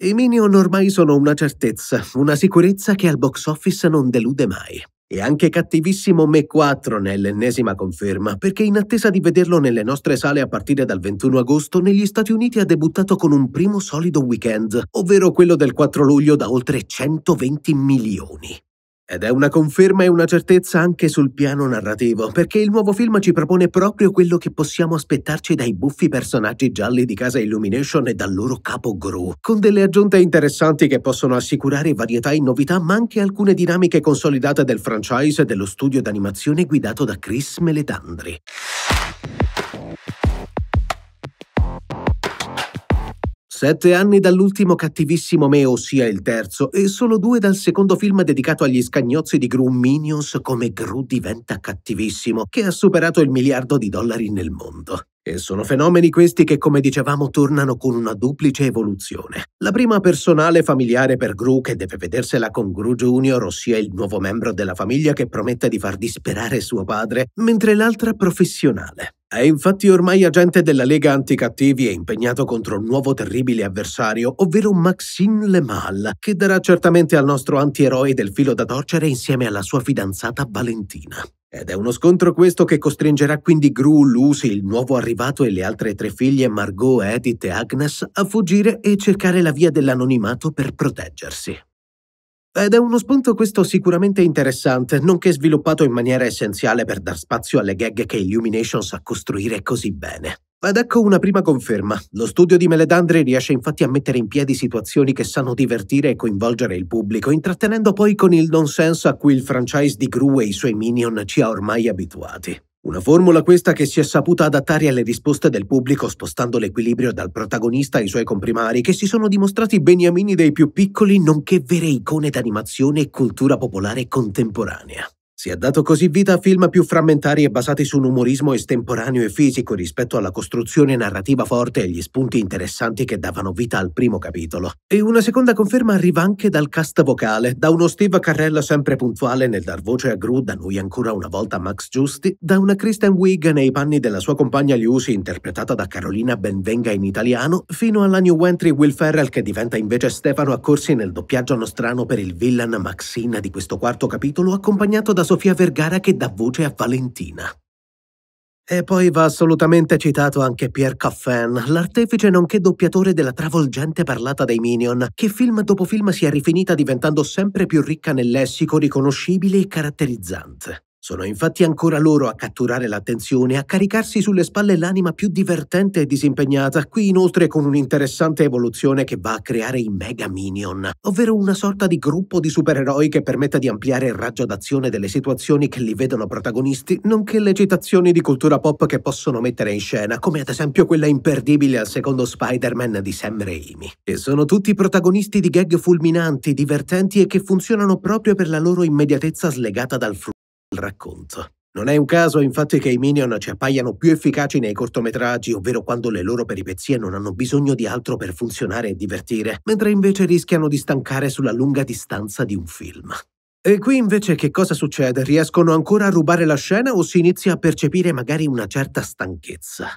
I Minion ormai sono una certezza, una sicurezza che al box office non delude mai. E anche cattivissimo Me 4 nell'ennesima conferma, perché in attesa di vederlo nelle nostre sale a partire dal 21 agosto, negli Stati Uniti ha debuttato con un primo solido weekend, ovvero quello del 4 luglio da oltre 120 milioni. Ed è una conferma e una certezza anche sul piano narrativo, perché il nuovo film ci propone proprio quello che possiamo aspettarci dai buffi personaggi gialli di casa Illumination e dal loro capo Gru, con delle aggiunte interessanti che possono assicurare varietà e novità, ma anche alcune dinamiche consolidate del franchise e dello studio d'animazione guidato da Chris Meletandri. Sette anni dall'ultimo cattivissimo me, ossia il terzo, e solo due dal secondo film dedicato agli scagnozzi di Gru Minions come Gru diventa cattivissimo, che ha superato il miliardo di dollari nel mondo. E sono fenomeni questi che, come dicevamo, tornano con una duplice evoluzione. La prima personale familiare per Gru che deve vedersela con Gru Junior, ossia il nuovo membro della famiglia che promette di far disperare suo padre, mentre l'altra professionale. È eh, infatti ormai agente della Lega Anticattivi e impegnato contro un nuovo terribile avversario, ovvero Maxine Lemal, che darà certamente al nostro antieroe del filo da torcere insieme alla sua fidanzata Valentina. Ed è uno scontro questo che costringerà quindi Gru, Lucy, il nuovo arrivato e le altre tre figlie Margot, Edith e Agnes a fuggire e cercare la via dell'anonimato per proteggersi. Ed è uno spunto questo sicuramente interessante, nonché sviluppato in maniera essenziale per dar spazio alle gag che Illumination sa costruire così bene. Ed ecco una prima conferma. Lo studio di Meledandre riesce infatti a mettere in piedi situazioni che sanno divertire e coinvolgere il pubblico, intrattenendo poi con il nonsense a cui il franchise di Gru e i suoi minion ci ha ormai abituati. Una formula questa che si è saputa adattare alle risposte del pubblico spostando l'equilibrio dal protagonista ai suoi comprimari che si sono dimostrati beniamini dei più piccoli nonché vere icone d'animazione e cultura popolare contemporanea. Si è dato così vita a film più frammentari e basati su un umorismo estemporaneo e fisico rispetto alla costruzione narrativa forte e gli spunti interessanti che davano vita al primo capitolo. E una seconda conferma arriva anche dal cast vocale, da uno Steve Carrella sempre puntuale nel dar voce a Gru, da noi ancora una volta Max Giusti, da una Kristen Wiig nei panni della sua compagna Lucy interpretata da Carolina Benvenga in italiano, fino alla new entry Will Ferrell che diventa invece Stefano Accorsi nel doppiaggio nostrano per il villain Maxina di questo quarto capitolo accompagnato da Sofia Vergara che dà voce a Valentina. E poi va assolutamente citato anche Pierre Coffin, l'artefice nonché doppiatore della travolgente parlata dei Minion, che film dopo film si è rifinita diventando sempre più ricca nel lessico riconoscibile e caratterizzante. Sono infatti ancora loro a catturare l'attenzione e a caricarsi sulle spalle l'anima più divertente e disimpegnata, qui inoltre con un'interessante evoluzione che va a creare i Mega Minion, ovvero una sorta di gruppo di supereroi che permetta di ampliare il raggio d'azione delle situazioni che li vedono protagonisti, nonché le citazioni di cultura pop che possono mettere in scena, come ad esempio quella imperdibile al secondo Spider-Man di Sam Raimi. E sono tutti protagonisti di gag fulminanti, divertenti e che funzionano proprio per la loro immediatezza slegata dal frutto racconto. Non è un caso infatti che i Minion ci appaiano più efficaci nei cortometraggi, ovvero quando le loro peripezie non hanno bisogno di altro per funzionare e divertire, mentre invece rischiano di stancare sulla lunga distanza di un film. E qui invece che cosa succede? Riescono ancora a rubare la scena o si inizia a percepire magari una certa stanchezza?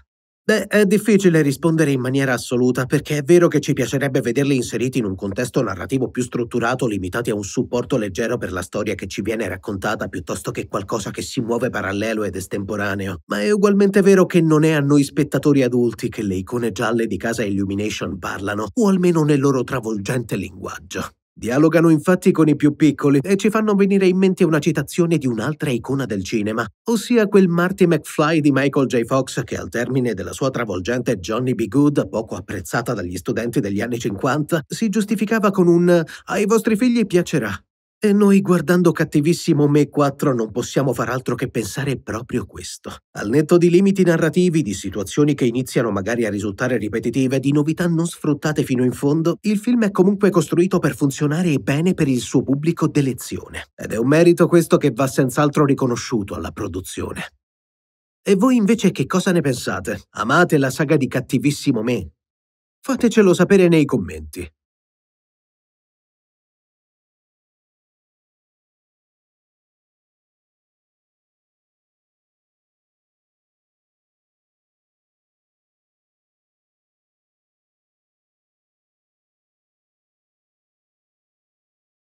Beh, è difficile rispondere in maniera assoluta perché è vero che ci piacerebbe vederli inseriti in un contesto narrativo più strutturato, limitati a un supporto leggero per la storia che ci viene raccontata piuttosto che qualcosa che si muove parallelo ed estemporaneo. Ma è ugualmente vero che non è a noi spettatori adulti che le icone gialle di casa Illumination parlano, o almeno nel loro travolgente linguaggio. Dialogano infatti con i più piccoli e ci fanno venire in mente una citazione di un'altra icona del cinema, ossia quel Marty McFly di Michael J. Fox che al termine della sua travolgente Johnny B. Good, poco apprezzata dagli studenti degli anni 50, si giustificava con un «Ai vostri figli piacerà». E noi guardando cattivissimo Me 4 non possiamo far altro che pensare proprio questo. Al netto di limiti narrativi, di situazioni che iniziano magari a risultare ripetitive, di novità non sfruttate fino in fondo, il film è comunque costruito per funzionare bene per il suo pubblico d'elezione. Ed è un merito questo che va senz'altro riconosciuto alla produzione. E voi invece che cosa ne pensate? Amate la saga di cattivissimo Me? Fatecelo sapere nei commenti.